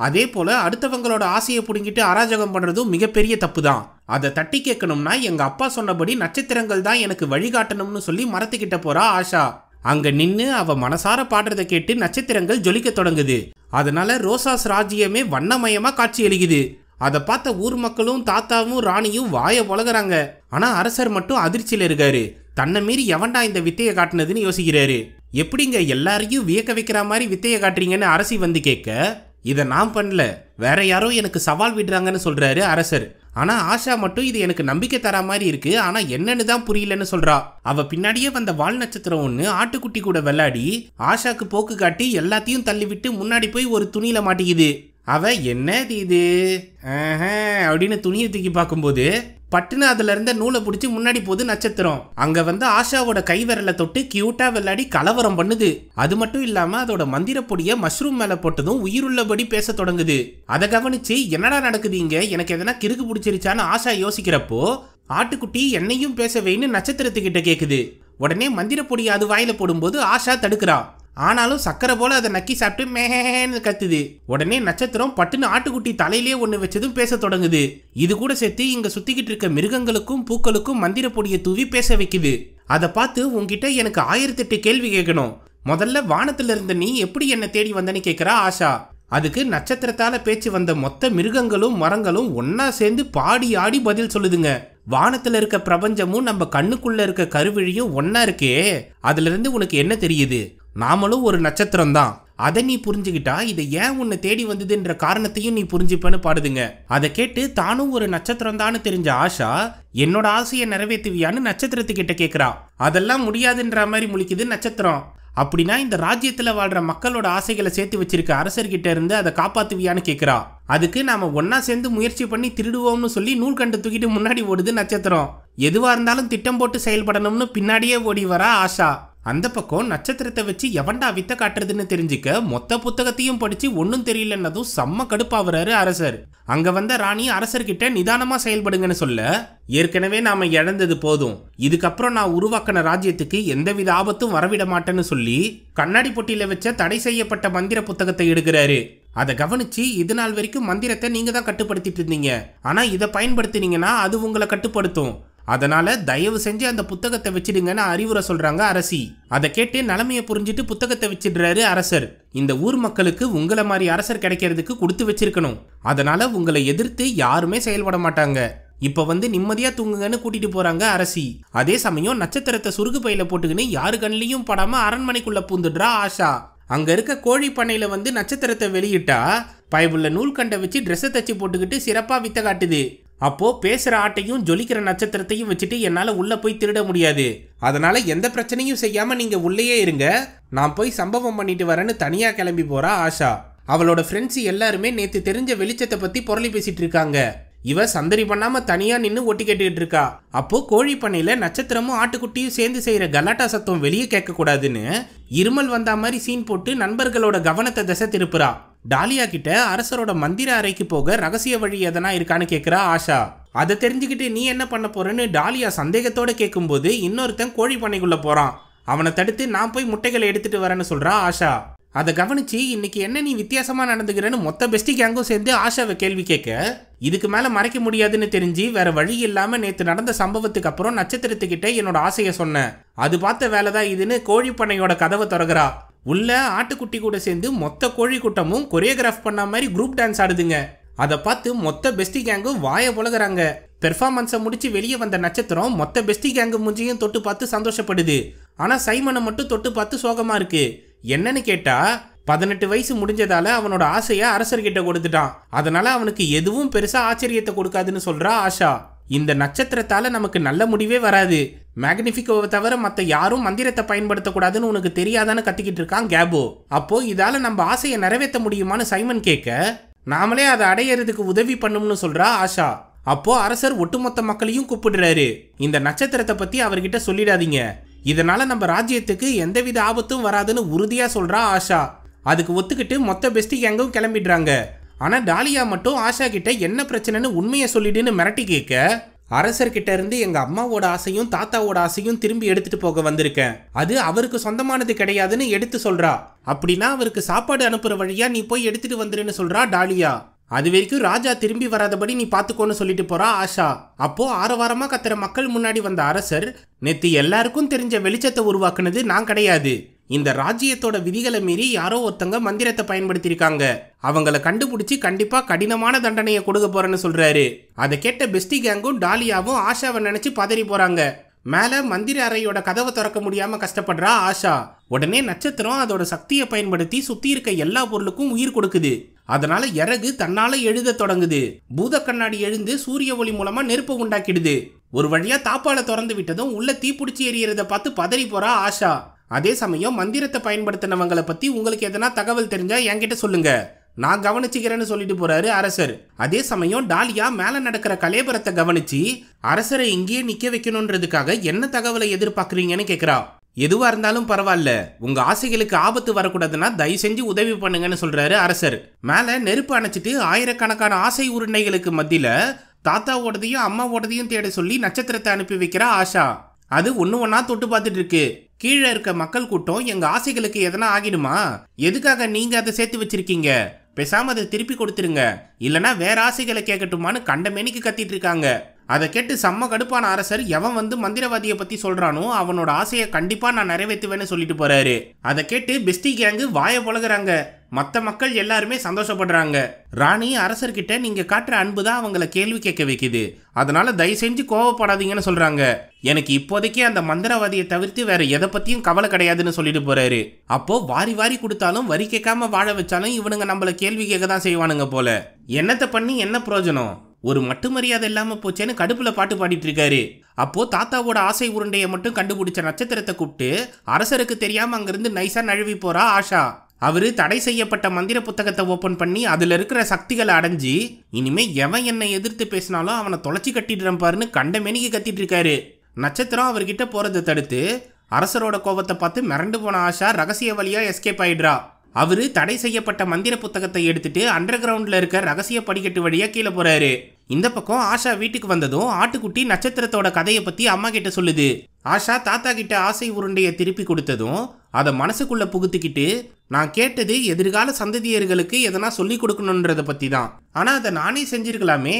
அதே போல அடுத்தவங்களோட ஆசையை பிடுங்கிட்டு அராஜகம் பண்றதும் மிகப்பெரிய தப்பு தான் அதை தட்டி கேட்கணும்னா எங்க அப்பா சொன்னபடி நட்சத்திரங்கள் தான் எனக்கு வழிகாட்டணும்னு சொல்லி மரத்துக்கிட்ட போறா ஆஷா அங்க நின்னு அவ மனசார பாடுறதை கேட்டு நட்சத்திரங்கள் ஜொலிக்க தொடங்குது அதனால ரோசாஸ் ராஜ்யமே வண்ணமயமா காட்சி எழுகுது அதை பார்த்த ஊர் மக்களும் தாத்தாவும் ராணியும் வாய பழகிறாங்க ஆனால் அரசர் மட்டும் அதிர்ச்சியில் இருக்காரு தன்னை மீறி எவன்டா இந்த வித்தையை காட்டினதுன்னு யோசிக்கிறாரு எப்படிங்க எல்லாரையும் வியக்க வைக்கிற மாதிரி வித்தையை காட்டுறீங்கன்னு அரசி வந்து கேட்க இதை நான் பண்ணல வேற யாரோ எனக்கு சவால் விடுறாங்கன்னு சொல்றாரு அரசர் ஆனா ஆஷா மட்டும் இது எனக்கு நம்பிக்கை தரா மாதிரி இருக்கு ஆனா என்னன்னு தான் புரியலன்னு சொல்றா அவ பின்னாடியே வந்த வால் நட்சத்திரம் ஒண்ணு ஆட்டுக்குட்டி கூட விளையாடி ஆஷாக்கு போக்கு காட்டி எல்லாத்தையும் தள்ளிவிட்டு முன்னாடி போய் ஒரு துணியில மாட்டிக்குது அவன் என்னது இது அப்படின்னு துணியை தூக்கி பார்க்கும்போது பட்டுன்னு அதுல இருந்த நூலை பிடிச்சி முன்னாடி போகுது நட்சத்திரம் அங்க வந்து ஆஷாவோட கை விரலை தொட்டு கியூட்டா விளையாடி கலவரம் பண்ணுது அது மட்டும் இல்லாம அதோட மந்திர பொடிய மஷ்ரூம் மேல போட்டதும் உயிருள்ளபடி பேச தொடங்குது அதை கவனிச்சு என்னடா நடக்குது இங்க எனக்கு எதனா கிறுக்கு பிடிச்சிருச்சான்னு ஆஷா யோசிக்கிறப்போ ஆட்டுக்குட்டி என்னையும் பேச வைன்னு நட்சத்திரத்துக்கிட்ட கேக்குது உடனே மந்திர பொடியை அது வாயில போடும்போது ஆஷா தடுக்கிறான் ஆனாலும் சக்கரை போல அதை நக்கி சாப்பிட்டு மேஹேன்னு கத்துது உடனே நட்சத்திரம் பட்டுன்னு ஆட்டுக்குட்டி தலையிலே ஒன்று வச்சதும் பேச தொடங்குது இது கூட சேர்த்து இங்க சுத்திக்கிட்டு இருக்க மிருகங்களுக்கும் பூக்களுக்கும் மந்திர பொடியை தூவி பேச வைக்குது அதை பார்த்து உங்ககிட்ட எனக்கு ஆயிரத்தெட்டு கேள்வி கேட்கணும் முதல்ல வானத்துல இருந்த நீ எப்படி என்ன தேடி வந்தேன்னு கேட்கிறா ஆஷா அதுக்கு நட்சத்திரத்தால பேச்சு வந்த மொத்த மிருகங்களும் மரங்களும் ஒன்னா சேர்ந்து பாடி ஆடி பதில் சொல்லுதுங்க வானத்துல இருக்க பிரபஞ்சமும் நம்ம கண்ணுக்குள்ள இருக்க கருவிழியும் ஒன்னா இருக்கே அதுல இருந்து உனக்கு என்ன தெரியுது நாமளும் ஒரு நட்சத்திரம் தான் அதை நீ புரிஞ்சுக்கிட்டா இதை ஏன் உன்னை தேடி வந்ததுன்ற காரணத்தையும் நீ புரிஞ்சுப்பேன்னு பாடுதுங்க அதை கேட்டு தானும் ஒரு நட்சத்திரம் தான்னு தெரிஞ்ச ஆஷா என்னோட ஆசையை நிறைவேற்றுவியான்னு நட்சத்திரத்துக்கிட்ட கேட்குறா அதெல்லாம் முடியாதுன்ற மாதிரி முழிக்குது நட்சத்திரம் அப்படின்னா இந்த ராஜ்யத்தில் வாழ்ற மக்களோட ஆசைகளை சேர்த்து வச்சிருக்க அரசர்கிட்ட இருந்து அதை காப்பாற்றுவியான்னு கேட்குறா அதுக்கு நாம ஒன்னா சேர்ந்து முயற்சி பண்ணி திருடுவோம்னு சொல்லி நூல் கண்டு தூக்கிட்டு முன்னாடி ஓடுது நட்சத்திரம் எதுவாக இருந்தாலும் திட்டம் போட்டு செயல்படணும்னு பின்னாடியே ஓடி வரா ஆஷா அந்த பக்கம் நட்சத்திரத்தை வச்சு எவன்டா வித்த காட்டுறதுன்னு தெரிஞ்சுக்க மொத்த புத்தகத்தையும் படிச்சு ஒன்றும் தெரியலன்னதும் செம்ம கடுப்பாவுறாரு அரசர் அங்க வந்த ராணி அரசர்கிட்ட நிதானமா செயல்படுங்கன்னு சொல்ல ஏற்கனவே நாம இழந்தது போதும் இதுக்கப்புறம் நான் உருவாக்கின ராஜ்யத்துக்கு எந்தவித ஆபத்தும் வரவிட மாட்டேன்னு சொல்லி கண்ணாடி பொட்டியில வச்ச தடை செய்யப்பட்ட மந்திர புத்தகத்தை எடுக்கிறாரு அதை கவனிச்சு இது நாள் வரைக்கும் மந்திரத்தை நீங்க தான் கட்டுப்படுத்திட்டு இருந்தீங்க ஆனா இதை பயன்படுத்தினீங்கன்னா அது உங்களை கட்டுப்படுத்தும் அதனால தயவு செஞ்சு அந்த புத்தகத்தை வச்சிடுங்கன்னு அறிவுரை சொல்றாங்க அரசி அதை கேட்டு நிலைமையை புரிஞ்சிட்டு புத்தகத்தை வச்சிடுறாரு அரசர் இந்த ஊர் மக்களுக்கு உங்களை மாதிரி அரசர் கிடைக்கிறதுக்கு கொடுத்து வச்சிருக்கணும் அதனால உங்களை எதிர்த்து யாருமே செயல்பட மாட்டாங்க இப்ப வந்து நிம்மதியா தூங்குங்கன்னு கூட்டிட்டு போறாங்க அரசி அதே சமயம் நட்சத்திரத்தை சுருகு பையில போட்டுக்கின்னு யாரு கண்ணிலையும் படாம அரண்மனைக்குள்ள பூந்துடுறா ஆஷா அங்க இருக்க கோழி பண்ணையில வந்து நட்சத்திரத்தை வெளியிட்டா பயவுள்ள நூல் கண்டை வச்சு ட்ரெஸ்ஸை தச்சு போட்டுக்கிட்டு சிறப்பா வித்த காட்டுது அப்போது பேசுகிற ஆட்டையும் ஜொலிக்கிற நட்சத்திரத்தையும் வச்சுட்டு என்னால் உள்ளே போய் திருட முடியாது அதனால் எந்த பிரச்சனையும் செய்யாமல் நீங்கள் உள்ளேயே இருங்க நான் போய் சம்பவம் பண்ணிட்டு வரேன்னு தனியாக கிளம்பி போறா ஆஷா அவளோட ஃப்ரெண்ட்ஸ் எல்லாருமே நேற்று தெரிஞ்ச வெளிச்சத்தை பற்றி புரளி பேசிகிட்டு இருக்காங்க இவ சந்தரி பண்ணாம தனியா நின்று ஒட்டி கேட்டுக்கிட்டு இருக்கா அப்போ கோழி பண்ணையில நட்சத்திரமும் ஆட்டுக்குட்டியும் சேர்ந்து செய்யற கலாட்டா சத்தம் வெளியே கேட்க கூடாதுன்னு இருமல் வந்தா மாதிரி சீன் போட்டு நண்பர்களோட கவனத்தை திசை திருப்புறா டாலியா கிட்ட அரசரோட மந்திர அறைக்கு போக ரகசிய வழி எதனா இருக்கான்னு கேட்குறா ஆஷா அதை தெரிஞ்சுக்கிட்டு நீ என்ன பண்ண போறன்னு டாலியா சந்தேகத்தோட கேட்கும்போது இன்னொருத்தன் கோழி பண்ணைக்குள்ள போறான் அவனை தடுத்து நான் போய் முட்டைகளை எடுத்துட்டு வரேன்னு சொல்றா ஆஷா அதை கவனிச்சு இன்னைக்கு என்ன நீ வித்தியாசமாக நடந்துக்கிறேன்னு மொத்த பெஸ்டி கேங்கும் சேர்ந்து ஆஷாவை கேள்வி கேட்க இதுக்கு மேலே மறைக்க முடியாதுன்னு தெரிஞ்சு வேற வழி இல்லாமல் நேற்று நடந்த சம்பவத்துக்கு அப்புறம் நட்சத்திரத்துக்கிட்ட என்னோட ஆசையை சொன்னேன் அது பார்த்த வேலை தான் இதுன்னு கோழிப்பண்ணையோட கதவை திறகிறா உள்ள ஆட்டுக்குட்டி கூட சேர்ந்து மொத்த கோழி கூட்டமும் கொரியோகிராஃப் பண்ண மாதிரி குரூப் டான்ஸ் ஆடுதுங்க அதை பார்த்து மொத்த பெஸ்டி கேங்கும் வாய புலகிறாங்க பெர்ஃபார்மன்ஸை முடிச்சு வெளியே வந்த நட்சத்திரம் மொத்த பெஸ்டி கேங்கு மூஞ்சியும் தொட்டு பார்த்து சந்தோஷப்படுது ஆனால் சைமனை மட்டும் தொட்டு பார்த்து சோகமாக இருக்குது என்னன்னு கேட்டா பதினெட்டு வயசு முடிஞ்சதால அவனோட ஆசையை அரசர்கிட்ட கொடுத்துட்டான் அதனால அவனுக்கு எதுவும் பெருசா ஆச்சரியத்தை கொடுக்காதுன்னு சொல்றா ஆஷா இந்த நட்சத்திரத்தால நமக்கு நல்ல முடிவே வராது மேக்னிஃபிகோவை தவிர மற்ற யாரும் மந்திரத்தை பயன்படுத்தக்கூடாதுன்னு உனக்கு தெரியாதான்னு கத்திக்கிட்டு இருக்கான் கேபோ அப்போ இதால நம்ம ஆசையை நிறைவேற்ற முடியுமான்னு சைமன் கேட்க நாமளே அதை அடையிறதுக்கு உதவி பண்ணும்னு சொல்றா ஆஷா அப்போ அரசர் ஒட்டுமொத்த மக்களையும் கூப்பிடுறாரு இந்த நட்சத்திரத்தை பத்தி அவர்கிட்ட சொல்லிடாதீங்க இதனால நம்ம ராஜ்யத்துக்கு எந்தவித ஆபத்தும் வராதுன்னு உறுதியா சொல்றா ஆஷா அதுக்கு ஒத்துக்கிட்டு மொத்த பெஸ்டி கேங்கும் கிளம்பிடுறாங்க ஆனா டாலியா மட்டும் ஆஷா கிட்ட என்ன பிரச்சனைன்னு உண்மையை சொல்லிடுன்னு மிரட்டி கேட்க அரசர்கிட்ட இருந்து எங்க அம்மாவோட ஆசையும் தாத்தாவோட ஆசையும் திரும்பி எடுத்துட்டு போக வந்திருக்கேன் அது அவருக்கு சொந்தமானது கிடையாதுன்னு எடுத்து சொல்றா அப்படின்னா அவருக்கு சாப்பாடு அனுப்புற வழியா நீ போய் எடுத்துட்டு வந்துருன்னு சொல்றா டாலியா அது வரைக்கும் ராஜா திரும்பி வராதபடி நீ பார்த்துக்கோன்னு சொல்லிட்டு போறா ஆஷா அப்போ ஆரவாரமா கத்துற மக்கள் முன்னாடி வந்த அரசர் நேத்து எல்லாருக்கும் தெரிஞ்ச வெளிச்சத்தை உருவாக்குனது நான் கிடையாது இந்த ராஜ்யத்தோட விதிகளை மீறி யாரோ ஒருத்தங்க மந்திரத்தை பயன்படுத்தியிருக்காங்க அவங்கள கண்டுபிடிச்சி கண்டிப்பா கடினமான தண்டனையை கொடுக்க போறேன்னு சொல்றாரு அதை கேட்ட பெஸ்டி கேங்கும் டாலியாவும் ஆஷாவை நினைச்சு பதறி போறாங்க மேலே மந்திர அறையோட கதவை திறக்க முடியாம கஷ்டப்படுறா ஆஷா உடனே நட்சத்திரம் அதோட சக்தியை பயன்படுத்தி சுத்தி இருக்க எல்லா பொருளுக்கும் உயிர் கொடுக்குது அதனால இறகு தன்னால எழுத தொடங்குது பூத கண்ணாடி எழுந்து சூரிய ஒளி மூலமா நெருப்பை உண்டாக்கிடுது ஒரு வழியா தாப்பால திறந்து விட்டதும் உள்ள தீப்பிடிச்சி எறியறத பார்த்து பதறி போறா ஆஷா அதே சமயம் மந்திரத்தை பயன்படுத்தினவங்களை பத்தி உங்களுக்கு எதனா தகவல் தெரிஞ்சா என்கிட்ட சொல்லுங்க நான் கவனிச்சுக்கிறேன்னு சொல்லிட்டு போறாரு அரசர் அதே சமயம் டாலியா மேல நடக்கிற கலேபரத்தை கவனிச்சு அரசரை இங்கேயே நிக்க வைக்கணுன்றதுக்காக என்ன தகவலை எதிர்பார்க்குறீங்கன்னு கேட்கிறா எதுவாக இருந்தாலும் பரவாயில்ல உங்கள் ஆசைகளுக்கு ஆபத்து வரக்கூடாதுன்னா தயவு செஞ்சு உதவி பண்ணுங்கன்னு சொல்கிறாரு அரசர் மேலே நெருப்பு அணைச்சிட்டு ஆயிரக்கணக்கான ஆசை உருண்டைகளுக்கு மத்தியில் தாத்தாவோடதையும் அம்மாவோடதையும் தேட சொல்லி நட்சத்திரத்தை அனுப்பி வைக்கிற ஆஷா அது ஒன்று ஒன்றா தொட்டு பார்த்துட்டு இருக்கு கீழே இருக்க மக்கள் கூட்டம் எங்கள் ஆசைகளுக்கு எதனா ஆகிடுமா எதுக்காக நீங்கள் அதை சேர்த்து வச்சிருக்கீங்க பேசாமல் அதை திருப்பி கொடுத்துருங்க இல்லைனா வேற ஆசைகளை கேட்கட்டுமான்னு கண்டமேனிக்கு கத்திட்டு இருக்காங்க அதை கேட்டு செம்ம கடுப்பான அரசர் எவன் வந்து மந்திரவாதியை பத்தி சொல்றானோ அவனோட ஆசையை கண்டிப்பா நான் நிறைவேற்றுவேன்னு சொல்லிட்டு போறாரு அதை கேட்டு பெஸ்டி கேங்கு வாய பழகுறாங்க மற்ற மக்கள் எல்லாருமே சந்தோஷப்படுறாங்க ராணி அரசர்கிட்ட நீங்க காட்டுற அன்பு தான் அவங்கள கேள்வி கேட்க வைக்குது அதனால தயவு செஞ்சு கோவப்படாதீங்கன்னு சொல்றாங்க எனக்கு இப்போதைக்கே அந்த மந்திரவாதியை தவிர்த்து வேற எதை பத்தியும் கவலை கிடையாதுன்னு சொல்லிட்டு போறாரு அப்போ வாரி வாரி கொடுத்தாலும் வரி கேட்காம வாழ வச்சாலும் இவனுங்க நம்மள கேள்வி கேட்க தான் செய்வானுங்க போல என்னத்தை பண்ணி என்ன பிரயோஜனம் ஒரு மட்டு மரியாதை இல்லாமல் போச்சேன்னு கடுப்பில் பாட்டு பாடிட்டு இருக்காரு அப்போ தாத்தாவோட ஆசை உருண்டையை மட்டும் கண்டுபிடிச்ச நட்சத்திரத்தை கூப்பிட்டு அரசருக்கு தெரியாம அங்கிருந்து நைசா நழுவி போறா ஆஷா அவரு தடை செய்யப்பட்ட மந்திர புத்தகத்தை ஓப்பன் பண்ணி அதில் இருக்கிற சக்திகளை அடைஞ்சி இனிமே எவன் என்னை எதிர்த்து பேசினாலும் அவனை தொலைச்சி கட்டிடுறேன் பாருன்னு கண்ட மெனிக்கு கத்திட்டு இருக்காரு நட்சத்திரம் அவர்கிட்ட போறதை தடுத்து அரசரோட கோபத்தை பார்த்து மிரண்டு போன ஆஷா ரகசிய வழியா எஸ்கேப் ஆயிடுறா அவர் தடை செய்யப்பட்ட மந்திர புத்தகத்தை எடுத்துட்டு அண்டர் கிரவுண்டில் இருக்க ரகசிய படிக்கட்டு வழியாக கீழே போகிறாரு இந்த பக்கம் ஆஷா வீட்டுக்கு வந்ததும் ஆட்டுக்குட்டி நட்சத்திரத்தோட கதையை பற்றி அம்மா கிட்ட சொல்லுது ஆஷா தாத்தா கிட்ட ஆசை உருண்டையை திருப்பி கொடுத்ததும் அதை மனசுக்குள்ளே புகுத்திக்கிட்டு நான் கேட்டது எதிர்கால சந்ததியர்களுக்கு எதனா சொல்லி கொடுக்கணுன்றதை பற்றி தான் ஆனால் அதை நானே செஞ்சிருக்கலாமே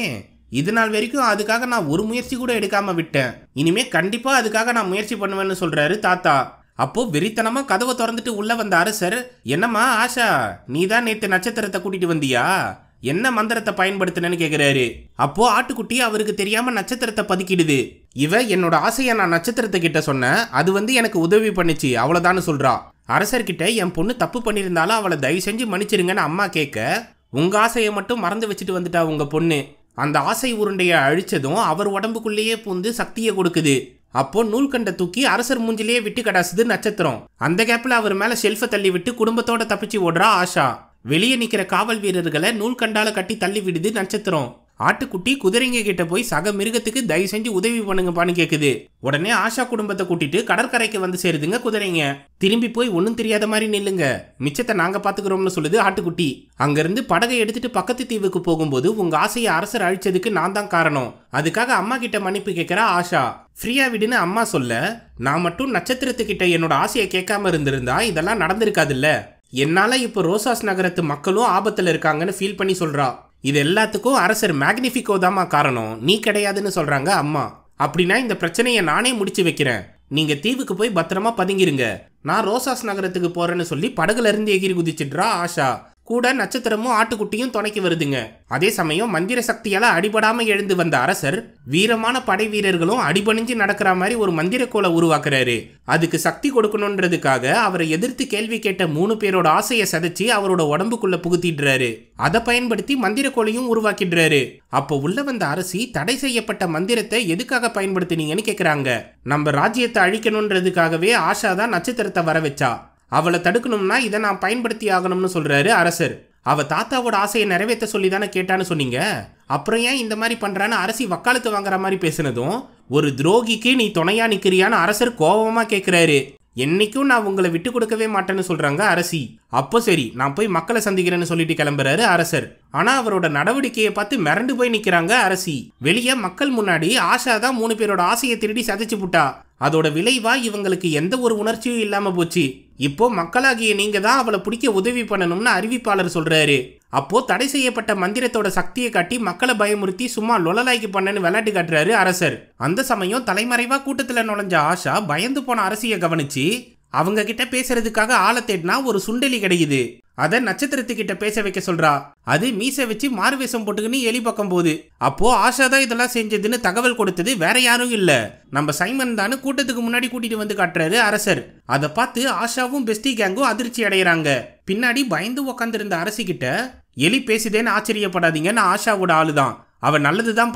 இது நாள் வரைக்கும் அதுக்காக நான் ஒரு முயற்சி கூட எடுக்காமல் விட்டேன் இனிமே கண்டிப்பா அதுக்காக நான் முயற்சி பண்ணுவேன்னு சொல்கிறாரு தாத்தா அப்போ வெறித்தனமா கதவை திறந்துட்டு உள்ள வந்த அரசர் என்னம்மா ஆஷா நீ தான் நேத்து நட்சத்திரத்தை கூட்டிட்டு வந்தியா என்ன மந்திரத்தை பயன்படுத்தினன்னு கேக்குறாரு அப்போ ஆட்டுக்குட்டி அவருக்கு தெரியாம நட்சத்திரத்தை பதுக்கிடுது இவ என்னோட ஆசையை நான் நட்சத்திரத்தை கிட்ட சொன்னேன் அது வந்து எனக்கு உதவி பண்ணுச்சு அவ்வளவுதான் சொல்றா அரசர்கிட்ட என் பொண்ணு தப்பு பண்ணியிருந்தாலும் அவளை தயவு செஞ்சு மன்னிச்சிருங்கன்னு அம்மா கேட்க உங்க ஆசையை மட்டும் மறந்து வச்சுட்டு வந்துட்டா உங்க பொண்ணு அந்த ஆசை உருண்டையை அழிச்சதும் அவர் உடம்புக்குள்ளேயே பூந்து சக்தியை கொடுக்குது அப்போ நூல்கண்டை தூக்கி அரசர் மூஞ்சிலேயே விட்டு கடாசுது நட்சத்திரம் அந்த கேப்ல அவர் மேல ஷெல்ஃபை தள்ளி விட்டு குடும்பத்தோட தப்பிச்சு ஓடுறா ஆஷா வெளியே நிக்கிற காவல் வீரர்களை நூல்கண்டால கட்டி தள்ளி விடுது நட்சத்திரம் ஆட்டுக்குட்டி குதிரைங்க கிட்ட போய் சக மிருகத்துக்கு தயவு செஞ்சு உதவி பண்ணுங்கப்பான்னு கேக்குது உடனே ஆஷா குடும்பத்தை கூட்டிட்டு கடற்கரைக்கு வந்து சேருதுங்க குதிரைங்க திரும்பி போய் ஒன்றும் தெரியாத மாதிரி நில்லுங்க மிச்சத்தை நாங்க பாத்துக்கிறோம்னு சொல்லுது ஆட்டுக்குட்டி அங்கேருந்து படகை எடுத்துட்டு பக்கத்து தீவுக்கு போகும்போது உங்க ஆசையை அரசர் அழிச்சதுக்கு நான் தான் காரணம் அதுக்காக அம்மா கிட்ட மன்னிப்பு கேட்கிறா ஆஷா ஃப்ரீயா விடுன்னு அம்மா சொல்ல நான் மட்டும் நட்சத்திரத்துக்கிட்ட என்னோட ஆசையை கேட்காம இருந்திருந்தா இதெல்லாம் நடந்திருக்காதுல்ல என்னால் இப்போ ரோசாஸ் நகரத்து மக்களும் ஆபத்தில் இருக்காங்கன்னு ஃபீல் பண்ணி சொல்கிறா இது எல்லாத்துக்கும் அரசர் மேக்னிஃபிகோ தாம்மா காரணம் நீ கிடையாதுன்னு சொல்றாங்க அம்மா அப்படின்னா இந்த பிரச்சனையை நானே முடிச்சு வைக்கிறேன் நீங்க தீவுக்கு போய் பத்திரமா பதுங்கிருங்க நான் ரோசாஸ் நகரத்துக்கு போறேன்னு சொல்லி படகுல இருந்து எகிரி குதிச்சிடுறா ஆஷா கூட நட்சத்திரமும் ஆட்டுக்குட்டியும் துணைக்கு வருதுங்க அதே சமயம் மந்திர சக்தியால அடிபடாம எழுந்து வந்த அரசர் வீரமான படை வீரர்களும் அடிபணிஞ்சு நடக்கிற மாதிரி ஒரு மந்திர கோலை உருவாக்குறாரு அதுக்கு சக்தி கொடுக்கணுன்றதுக்காக அவரை எதிர்த்து கேள்வி கேட்ட மூணு பேரோட ஆசையை சதைச்சு அவரோட உடம்புக்குள்ள புகுத்திடுறாரு அதை பயன்படுத்தி மந்திர கோலையும் உருவாக்கிடுறாரு அப்ப உள்ள வந்த அரசி தடை செய்யப்பட்ட மந்திரத்தை எதுக்காக பயன்படுத்தினீங்கன்னு கேக்குறாங்க நம்ம ராஜ்யத்தை அழிக்கணுன்றதுக்காகவே ஆஷா தான் நட்சத்திரத்தை வர வச்சா அவளை தடுக்கணும்னா இதை நான் பயன்படுத்தி ஆகணும்னு சொல்கிறாரு அரசர் அவள் தாத்தாவோட ஆசையை நிறைவேற்ற சொல்லி தானே கேட்டான்னு சொன்னீங்க அப்புறம் ஏன் இந்த மாதிரி பண்ணுறான்னு அரசி வக்காலத்து வாங்குற மாதிரி பேசினதும் ஒரு துரோகிக்கு நீ துணையா நிற்கிறியான்னு அரசர் கோபமா கேட்குறாரு என்னைக்கும் நான் உங்களை விட்டு கொடுக்கவே மாட்டேன்னு சொல்கிறாங்க அரசி அப்போ சரி நான் போய் மக்களை சந்திக்கிறேன்னு சொல்லிட்டு கிளம்புறாரு அரசர் ஆனால் அவரோட நடவடிக்கையை பார்த்து மிரண்டு போய் நிற்கிறாங்க அரசி வெளியே மக்கள் முன்னாடி ஆஷா தான் மூணு பேரோட ஆசையை திருடி சதைச்சு புட்டா அதோட விளைவா இவங்களுக்கு எந்த ஒரு உணர்ச்சியும் இல்லாம போச்சு இப்போ மக்களாகிய நீங்க தான் அவளை பிடிக்க உதவி பண்ணணும்னு அறிவிப்பாளர் சொல்றாரு அப்போ தடை செய்யப்பட்ட மந்திரத்தோட சக்தியை காட்டி மக்களை பயமுறுத்தி சும்மா லொலலாய்க்கு பண்ணன்னு விளையாட்டு காட்டுறாரு அரசர் அந்த சமயம் தலைமறைவா கூட்டத்தில் நுழைஞ்ச ஆஷா பயந்து போன அரசியை கவனிச்சு அவங்க கிட்ட பேசுறதுக்காக ஆளை தேடினா ஒரு சுண்டலி கிடைக்குது அதை நட்சத்திரத்துக்கிட்ட பேச வைக்க சொல்றா அது மீசை வச்சு மாறுவேஷம் போட்டுக்கின்னு எலி பக்கம் போகுது அப்போ ஆஷா தான் இதெல்லாம் செஞ்சதுன்னு தகவல் கொடுத்தது வேற யாரும் இல்ல நம்ம சைமன் தானு கூட்டத்துக்கு முன்னாடி கூட்டிட்டு வந்து காட்டுறாரு அரசர் அதை பார்த்து ஆஷாவும் பெஸ்டி கேங்கும் அதிர்ச்சி அடைகிறாங்க பின்னாடி பயந்து உக்காந்துருந்த கிட்ட எலி பேசுதேன்னு ஆச்சரியப்படாதீங்கன்னு ஆஷாவோட ஆளு தான் அவன் நல்லது தான்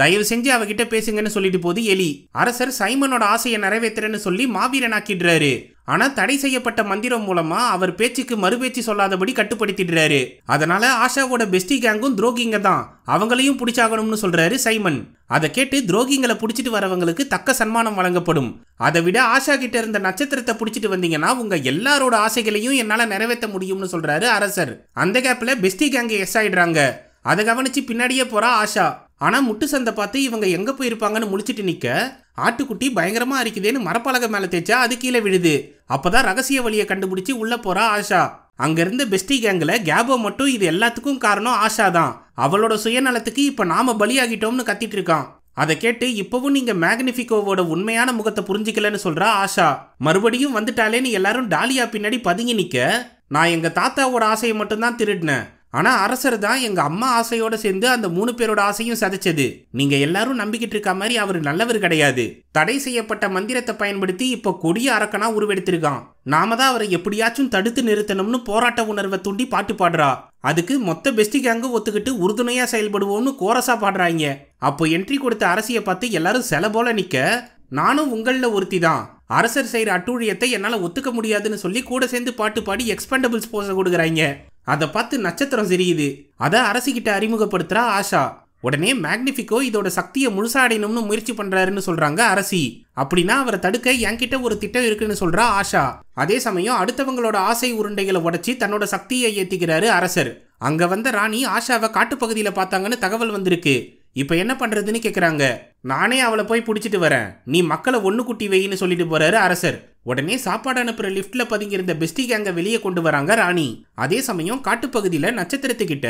தயவு செஞ்சு அவகிட்ட பேசுங்கன்னு சொல்லிட்டு போது எலி அரசர் சைமனோட ஆசையை நிறைவேற்றுறேன்னு சொல்லி மாவீரனாக்கிடுறாரு ஆனா தடை செய்யப்பட்ட மந்திரம் மூலமா அவர் பேச்சுக்கு மறுபேச்சு சொல்லாதபடி கட்டுப்படுத்திடுறாரு அதனால ஆஷாவோட பெஸ்டி கேங்கும் துரோகிங்க தான் அவங்களையும் பிடிச்சாகணும்னு சொல்றாரு சைமன் அதை கேட்டு துரோகிங்களை பிடிச்சிட்டு வரவங்களுக்கு தக்க சன்மானம் வழங்கப்படும் அதை விட ஆஷா கிட்ட இருந்த நட்சத்திரத்தை பிடிச்சிட்டு வந்தீங்கன்னா உங்க எல்லாரோட ஆசைகளையும் என்னால நிறைவேற்ற முடியும்னு சொல்றாரு அரசர் அந்த கேப்ல பெஸ்டி கேங்க எஸ் ஆயிடுறாங்க அதை கவனிச்சு பின்னாடியே போறா ஆஷா ஆனால் முட்டு சந்தை பார்த்து இவங்க எங்கே போயிருப்பாங்கன்னு முழிச்சிட்டு நிற்க ஆட்டுக்குட்டி பயங்கரமாக அரிக்குதேன்னு மரப்பலகை மேலே தேய்ச்சா அது கீழே விழுது அப்போ தான் ரகசிய வழியை கண்டுபிடிச்சி உள்ளே போகிறா ஆஷா அங்கேருந்த பெஸ்டி கேங்கில் கேபோ மட்டும் இது எல்லாத்துக்கும் காரணம் ஆஷா தான் அவளோட சுயநலத்துக்கு இப்போ நாம் பலியாகிட்டோம்னு கத்திட்டு இருக்கான் அதை கேட்டு இப்போவும் நீங்கள் மேக்னிஃபிகோவோட உண்மையான முகத்தை புரிஞ்சுக்கலன்னு சொல்றா ஆஷா மறுபடியும் வந்துட்டாலேன்னு எல்லாரும் டாலியா பின்னாடி பதுங்கி நிற்க நான் எங்கள் தாத்தாவோட ஆசையை மட்டும்தான் திருடினேன் ஆனால் அரசர் தான் எங்கள் அம்மா ஆசையோடு சேர்ந்து அந்த மூணு பேரோட ஆசையும் சதைச்சது நீங்கள் எல்லாரும் நம்பிக்கிட்டு இருக்க மாதிரி அவர் நல்லவர் கிடையாது தடை செய்யப்பட்ட மந்திரத்தை பயன்படுத்தி இப்போ கொடிய அரக்கனா உருவெடுத்திருக்கான் நாம தான் அவரை எப்படியாச்சும் தடுத்து நிறுத்தணும்னு போராட்ட உணர்வை தூண்டி பாட்டு பாடுறா அதுக்கு மொத்த பெஸ்டி கேங்கும் ஒத்துக்கிட்டு உறுதுணையாக செயல்படுவோம்னு கோரஸாக பாடுறாங்க அப்போ என்ட்ரி கொடுத்த அரசியை பார்த்து எல்லாரும் செல போல நிற்க நானும் உங்களில் ஒருத்தி தான் அரசர் செய்கிற அட்டூழியத்தை என்னால் ஒத்துக்க முடியாதுன்னு சொல்லி கூட சேர்ந்து பாட்டு பாடி எக்ஸ்பெண்டபிள்ஸ் போச கொடுக்குறாங்க அதை பார்த்து நட்சத்திரம் சிரியுது அதை அரசிக்கிட்ட அறிமுகப்படுத்துகிறா ஆஷா உடனே மேக்னிஃபிகோ இதோட சக்தியை முழுசா அடையணும்னு முயற்சி பண்றாருன்னு சொல்றாங்க அரசி அப்படின்னா அவரை தடுக்க என்கிட்ட ஒரு திட்டம் இருக்குன்னு சொல்றா ஆஷா அதே சமயம் அடுத்தவங்களோட ஆசை உருண்டைகளை உடைச்சி தன்னோட சக்தியை ஏத்திக்கிறாரு அரசர் அங்க வந்த ராணி ஆஷாவை காட்டுப்பகுதியில பார்த்தாங்கன்னு தகவல் வந்திருக்கு இப்ப என்ன பண்றதுன்னு கேக்குறாங்க நானே அவளை போய் பிடிச்சிட்டு வரேன் நீ மக்களை ஒண்ணு குட்டி வெயின்னு சொல்லிட்டு போறாரு அரசர் உடனே சாப்பாடு அனுப்புற லிஃப்ட்ல பதுங்கியிருந்த பெஸ்டி கேங்க வெளியே கொண்டு வராங்க ராணி அதே சமயம் காட்டுப்பகுதியில நட்சத்திரத்துக்கிட்ட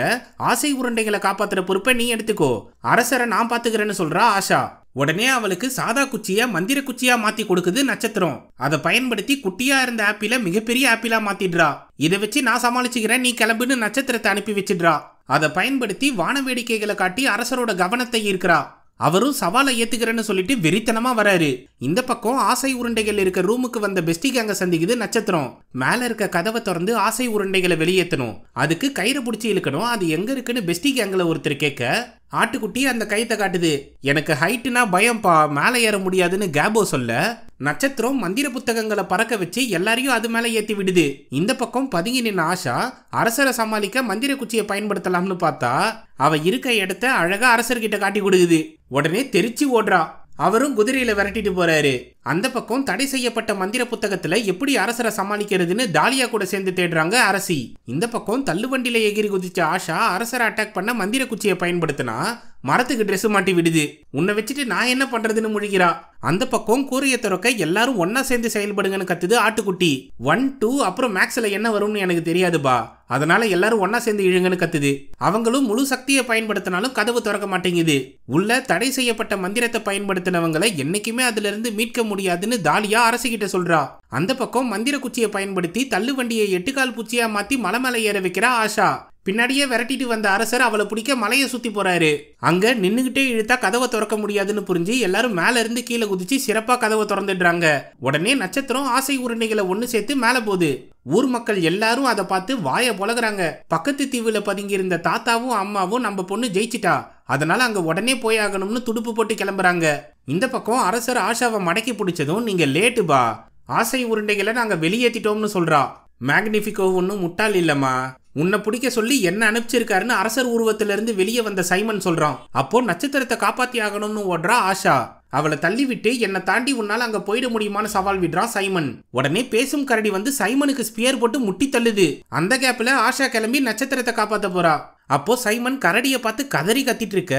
ஆசை உருண்டைகளை காப்பாத்துற பொறுப்பை நீ எடுத்துக்கோ அரசரை நான் பாத்துக்கிறேன்னு சொல்றா ஆஷா உடனே அவளுக்கு சாதா குச்சிய மந்திர குச்சியா மாத்தி கொடுக்குது நட்சத்திரம் அதை பயன்படுத்தி குட்டியா இருந்த ஆப்பில மிகப்பெரிய ஆப்பிளா மாத்திடுறா இதை வச்சு நான் சமாளிச்சுக்கிறேன் நீ கிளம்புன்னு நட்சத்திரத்தை அனுப்பி வச்சிடுறா அதை பயன்படுத்தி வான வேடிக்கைகளை காட்டி அரசரோட கவனத்தை ஈர்க்கிறா அவரும் சவாலை ஏத்துக்கிறேன்னு சொல்லிட்டு வெறித்தனமா வராரு இந்த பக்கம் ஆசை உருண்டைகள் இருக்க ரூமுக்கு வந்த பெஸ்டி கேங்க சந்திக்குது நட்சத்திரம் மேல இருக்க கதவை திறந்து ஆசை உருண்டைகளை வெளியேற்றணும் அதுக்கு கயிறு பிடிச்சி இழுக்கணும் அது எங்க இருக்குன்னு பெஸ்டி கேங்கில் ஒருத்தர் கேட்க ஆட்டுக்குட்டி அந்த கைத்தை காட்டுது எனக்கு ஹைட்டுனா பா மேலே ஏற முடியாதுன்னு கேபோ சொல்ல நட்சத்திரம் மந்திர புத்தகங்களை பறக்க வச்சு எல்லாரையும் அது மேலே ஏற்றி விடுது இந்த பக்கம் பதுங்கி நின்ன ஆஷா அரசரை சமாளிக்க மந்திர குச்சியை பயன்படுத்தலாம்னு பார்த்தா அவ இருக்க இடத்த அழகா அரசர்கிட்ட காட்டி கொடுக்குது உடனே தெரிச்சு ஓடுறா அவரும் குதிரையில விரட்டிட்டு போறாரு அந்த பக்கம் தடை செய்யப்பட்ட மந்திர புத்தகத்துல எப்படி அரசரை சமாளிக்கிறதுன்னு தாலியா கூட சேர்ந்து தேடுறாங்க அரசி இந்த பக்கம் தள்ளுவண்டியில எகிரி குதிச்ச ஆஷா அரசரை அட்டாக் பண்ண மந்திர குச்சியை பயன்படுத்தினா மரத்துக்கு ட்ரெஸ் மாட்டி விடுது உன்னை வச்சுட்டு நான் என்ன பண்றதுன்னு முழுகிறா அந்த பக்கம் கூரையை திறக்க எல்லாரும் ஒன்னா சேர்ந்து செயல்படுங்கன்னு கத்துது ஆட்டுக்குட்டி ஒன் டூ அப்புறம் மேக்ஸ்ல என்ன வரும்னு எனக்கு தெரியாதுபா அதனால எல்லாரும் ஒன்னா சேர்ந்து இழுங்கன்னு கத்துது அவங்களும் முழு சக்தியை பயன்படுத்தினாலும் கதவு திறக்க மாட்டேங்குது உள்ள தடை செய்யப்பட்ட மந்திரத்தை பயன்படுத்தினவங்களை என்னைக்குமே அதுல இருந்து மீட்க முடியாதுன்னு தாலியா அரசுகிட்ட சொல்றா அந்த பக்கம் மந்திர குச்சியை பயன்படுத்தி தள்ளு வண்டியை எட்டுக்கால் பூச்சியா மாத்தி மலை மலை ஏற வைக்கிறா ஆஷா பின்னாடியே விரட்டிட்டு வந்த அரசர் அவளை பிடிக்க மலையை சுத்தி போறாரு அங்க நின்னுகிட்டே இழுத்தா கதவை திறக்க முடியாதுன்னு புரிஞ்சு எல்லாரும் மேல இருந்து கீழே குதிச்சு சிறப்பா கதவை திறந்துடுறாங்க உடனே நட்சத்திரம் ஆசை உருண்டைகளை ஒண்ணு சேர்த்து மேல போகுது ஊர் மக்கள் எல்லாரும் அதை பார்த்து வாய புலகுறாங்க பக்கத்து தீவுல பதுங்கியிருந்த தாத்தாவும் அம்மாவும் நம்ம பொண்ணு ஜெயிச்சிட்டா அதனால அங்க உடனே போய் ஆகணும்னு துடுப்பு போட்டு கிளம்புறாங்க இந்த பக்கம் அரசர் ஆஷாவை மடக்கி பிடிச்சதும் நீங்கள் லேட்டு பா ஆசை உருண்டைகளை நாங்கள் வெளியேற்றிட்டோம்னு சொல்றா மேக்னிபிகோ ஒன்றும் முட்டாள் இல்லைம்மா உன்னை பிடிக்க சொல்லி என்ன அனுப்பிச்சிருக்காருன்னு அரசர் உருவத்திலிருந்து வெளியே வந்த சைமன் சொல்கிறான் அப்போ நட்சத்திரத்தை காப்பாற்றி ஆகணும்னு ஓடுறா ஆஷா அவளை தள்ளிவிட்டு என்னை தாண்டி உன்னால் அங்கே போயிட முடியுமான்னு சவால் விடுறான் சைமன் உடனே பேசும் கரடி வந்து சைமனுக்கு ஸ்பியர் போட்டு முட்டி தள்ளுது அந்த கேப்பில் ஆஷா கிளம்பி நட்சத்திரத்தை காப்பாத்த போறா அப்போ சைமன் கரடியை பார்த்து கதறி கத்திட்டு இருக்க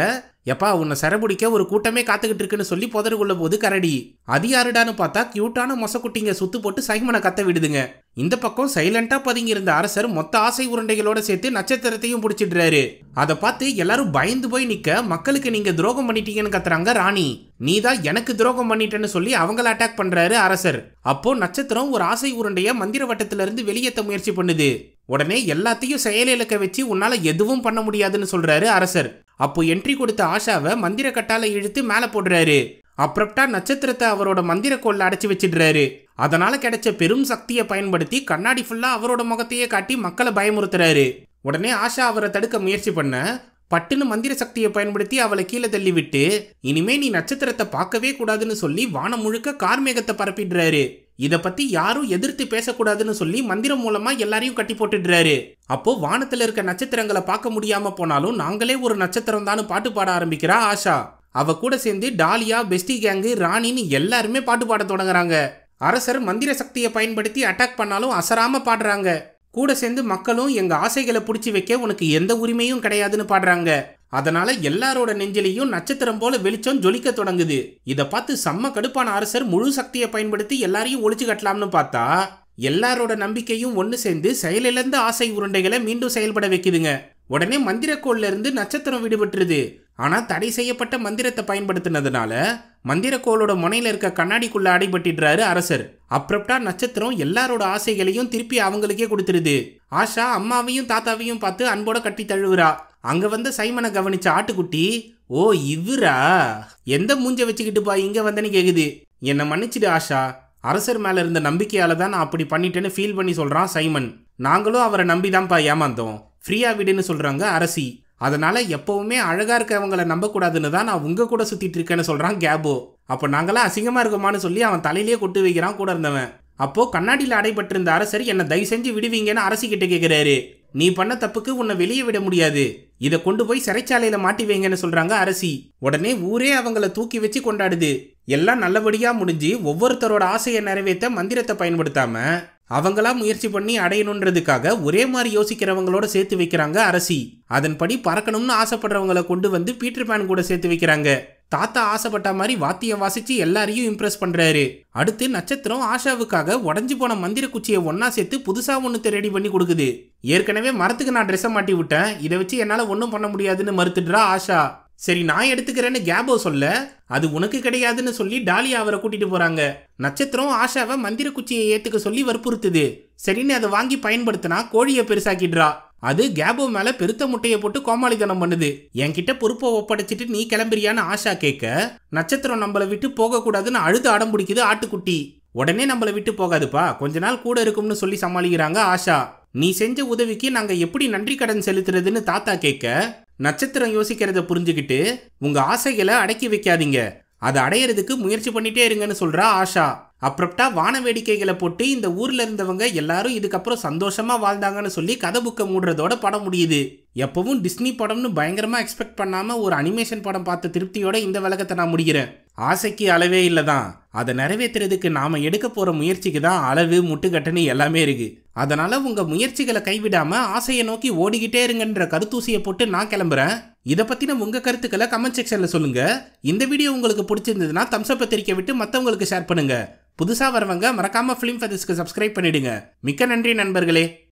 எப்பா உன்னை சரபுடிக்க ஒரு கூட்டமே காத்துக்கிட்டு இருக்குன்னு சொல்லி புதறு கொள்ள போது கரடி அது யாருடான்னு பார்த்தா கியூட்டான மொசக்குட்டிங்க சுத்து போட்டு சைமனை கத்த விடுதுங்க இந்த பக்கம் சைலண்டா பதுங்கியிருந்த அரசர் மொத்த ஆசை உருண்டைகளோட சேர்த்து நட்சத்திரத்தையும் பிடிச்சிடுறாரு அதை பார்த்து எல்லாரும் பயந்து போய் நிக்க மக்களுக்கு நீங்க துரோகம் பண்ணிட்டீங்கன்னு கத்துறாங்க ராணி நீதான் எனக்கு துரோகம் பண்ணிட்டேன்னு சொல்லி அவங்கள அட்டாக் பண்றாரு அரசர் அப்போ நட்சத்திரம் ஒரு ஆசை உருண்டைய மந்திர இருந்து வெளியேற்ற முயற்சி பண்ணுது உடனே எல்லாத்தையும் செயலிழக்க வச்சு உன்னால எதுவும் பண்ண முடியாதுன்னு சொல்றாரு அரசர் அப்போ என்ட்ரி கொடுத்த ஆஷாவை மந்திர கட்டால இழுத்து மேலே போடுறாரு அப்ரப்டா நட்சத்திரத்தை அவரோட மந்திர கோல்ல அடைச்சி வச்சிடுறாரு அதனால கிடைச்ச பெரும் சக்தியை பயன்படுத்தி கண்ணாடி ஃபுல்லா அவரோட முகத்தையே காட்டி மக்களை பயமுறுத்துறாரு உடனே ஆஷா அவரை தடுக்க முயற்சி பண்ண பட்டுன்னு மந்திர சக்தியை பயன்படுத்தி அவளை கீழே தள்ளிவிட்டு இனிமே நீ நட்சத்திரத்தை பார்க்கவே கூடாதுன்னு சொல்லி வானம் முழுக்க கார்மேகத்தை பரப்பிடுறாரு இதை பத்தி யாரும் எதிர்த்து பேசக்கூடாதுன்னு சொல்லி மந்திரம் மூலமா எல்லாரையும் கட்டி போட்டுடுறாரு அப்போ வானத்துல இருக்க நட்சத்திரங்களை பார்க்க முடியாம போனாலும் நாங்களே ஒரு நட்சத்திரம் தான் பாட்டு பாட ஆரம்பிக்கிறா ஆஷா அவ கூட சேர்ந்து டாலியா பெஸ்டி கேங்கு ராணின்னு எல்லாருமே பாட்டு பாட தொடங்குறாங்க அரசர் மந்திர சக்தியை பயன்படுத்தி அட்டாக் பண்ணாலும் அசராம பாடுறாங்க கூட சேர்ந்து மக்களும் எங்கள் ஆசைகளை பிடிச்சி வைக்க உனக்கு எந்த உரிமையும் கிடையாதுன்னு பாடுறாங்க அதனால எல்லாரோட நெஞ்சிலையும் நட்சத்திரம் போல வெளிச்சம் ஜொலிக்க தொடங்குது இதை பார்த்து செம்ம கடுப்பான அரசர் முழு சக்தியை பயன்படுத்தி எல்லாரையும் ஒழிச்சு கட்டலாம்னு பார்த்தா எல்லாரோட நம்பிக்கையும் ஒன்று சேர்ந்து செயலிழந்த ஆசை உருண்டைகளை மீண்டும் செயல்பட வைக்குதுங்க உடனே மந்திரக்கோள்ல இருந்து நட்சத்திரம் விடுபட்டுருது ஆனா தடை செய்யப்பட்ட மந்திரத்தை பயன்படுத்தினதுனால மந்திரக்கோளோட முனையில இருக்க கண்ணாடிக்குள்ள அடைபட்டிடுறாரு அரசர் அப்ரப்டா நட்சத்திரம் எல்லாரோட ஆசைகளையும் திருப்பி அவங்களுக்கே கொடுத்துருது ஆஷா அம்மாவையும் தாத்தாவையும் பார்த்து அன்போட கட்டி தழுவுறா அங்க வந்து சைமனை கவனிச்ச ஆட்டுக்குட்டி ஓ இவரா எந்த மூஞ்ச வச்சுக்கிட்டு பா இங்க வந்தேன்னு கேக்குது என்னை மன்னிச்சிடு ஆஷா அரசர் மேல இருந்த நம்பிக்கையால தான் நான் அப்படி பண்ணிட்டேன்னு ஃபீல் பண்ணி சொல்றான் சைமன் நாங்களும் அவரை நம்பி தான்ப்பா ஏமாந்தோம் ஃப்ரீயா விடுன்னு சொல்றாங்க அரசி அதனால எப்பவுமே அழகா இருக்கவங்களை நம்பக்கூடாதுன்னு தான் நான் உங்க கூட சுத்திட்டு இருக்கேன்னு சொல்றான் கேபோ அப்போ நாங்களாம் அசிங்கமாக இருக்கோமான்னு சொல்லி அவன் தலையிலே கொட்டு வைக்கிறான் கூட இருந்தவன் அப்போது கண்ணாடியில் அடைபட்டிருந்த அரசர் என்னை தயவு செஞ்சு விடுவீங்கன்னு அரசிக்கிட்ட கேட்குறாரு நீ பண்ண தப்புக்கு உன்னை வெளியே விட முடியாது இதை கொண்டு போய் சிறைச்சாலையில் மாட்டி வைங்கன்னு சொல்கிறாங்க அரசி உடனே ஊரே அவங்கள தூக்கி வச்சு கொண்டாடுது எல்லாம் நல்லபடியாக முடிஞ்சு ஒவ்வொருத்தரோட ஆசையை நிறைவேற்ற மந்திரத்தை பயன்படுத்தாமல் அவங்களா முயற்சி பண்ணி அடையணுன்றதுக்காக ஒரே மாதிரி யோசிக்கிறவங்களோட சேர்த்து வைக்கிறாங்க அரசி அதன்படி பறக்கணும்னு ஆசைப்படுறவங்களை கொண்டு வந்து பீட்டர் பேன் கூட சேர்த்து வைக்கிறாங்க தாத்தா ஆசைப்பட்ட மாதிரி வாத்திய வாசிச்சு எல்லாரையும் இம்ப்ரெஸ் பண்றாரு அடுத்து நட்சத்திரம் ஆஷாவுக்காக உடஞ்சி போன மந்திர குச்சியை ஒன்னா சேர்த்து புதுசா ஒண்ணு ரெடி பண்ணி கொடுக்குது ஏற்கனவே மரத்துக்கு நான் ட்ரெஸ்ஸை மாட்டி விட்டேன் இதை வச்சு என்னால் ஒன்றும் பண்ண முடியாதுன்னு மறுத்துடுறா ஆஷா சரி நான் எடுத்துக்கிறேன்னு கேபோ சொல்ல அது உனக்கு கிடையாதுன்னு சொல்லி டாலியா அவரை கூட்டிட்டு போறாங்க நட்சத்திரம் ஆஷாவை மந்திர குச்சியை ஏத்துக்க சொல்லி வற்புறுத்துது சரின்னு அதை வாங்கி பயன்படுத்தினா கோழியை பெருசாக்கிடுறா அது கேபோ மேல பெருத்த முட்டையை போட்டு கோமாளித்தனம் பண்ணுது என்கிட்ட பொறுப்பை ஒப்படைச்சிட்டு நீ கிளம்புறியான்னு ஆஷா கேட்க நட்சத்திரம் நம்மளை விட்டு போகக்கூடாதுன்னு அழுது அடம் பிடிக்குது ஆட்டுக்குட்டி உடனே நம்மளை விட்டு போகாதுப்பா கொஞ்ச நாள் கூட இருக்கும்னு சொல்லி சமாளிக்கிறாங்க ஆஷா நீ செஞ்ச உதவிக்கு நாங்க எப்படி நன்றி கடன் செலுத்துறதுன்னு தாத்தா கேட்க நட்சத்திரம் யோசிக்கிறத புரிஞ்சுக்கிட்டு உங்க ஆசைகளை அடக்கி வைக்காதீங்க அதை அடையிறதுக்கு முயற்சி பண்ணிட்டே இருங்கன்னு சொல்றா ஆஷா அப்ரப்டாக வான வேடிக்கைகளை போட்டு இந்த ஊரில் இருந்தவங்க எல்லாரும் இதுக்கப்புறம் சந்தோஷமாக வாழ்ந்தாங்கன்னு சொல்லி கதை புக்கை மூடுறதோட படம் முடியுது எப்பவும் டிஸ்னி படம்னு பயங்கரமாக எக்ஸ்பெக்ட் பண்ணாமல் ஒரு அனிமேஷன் படம் பார்த்த திருப்தியோட இந்த விளக்கத்தை நான் முடிகிறேன் ஆசைக்கு அளவே இல்லை தான் அதை நிறைவேற்றுறதுக்கு நாம் எடுக்க போகிற முயற்சிக்கு தான் அளவு முட்டுக்கட்டுன்னு எல்லாமே இருக்குது அதனால் உங்கள் முயற்சிகளை கைவிடாமல் ஆசையை நோக்கி ஓடிக்கிட்டே இருங்கன்ற கருத்தூசியை போட்டு நான் கிளம்புறேன் இதை பற்றின உங்கள் கருத்துக்களை கமெண்ட் செக்ஷனில் சொல்லுங்கள் இந்த வீடியோ உங்களுக்கு பிடிச்சிருந்ததுன்னா தம்சப்பத்திரிக்கை விட்டு மற்றவங்களுக்கு ஷேர் பண்ணுங்கள் புதுசாக வரவங்க மறக்காமல் ஃபிலிம் ஃபெதஸ்க்கு சப்ஸ்கிரைப் பண்ணிடுங்க மிக்க நன்றி நண்பர்களே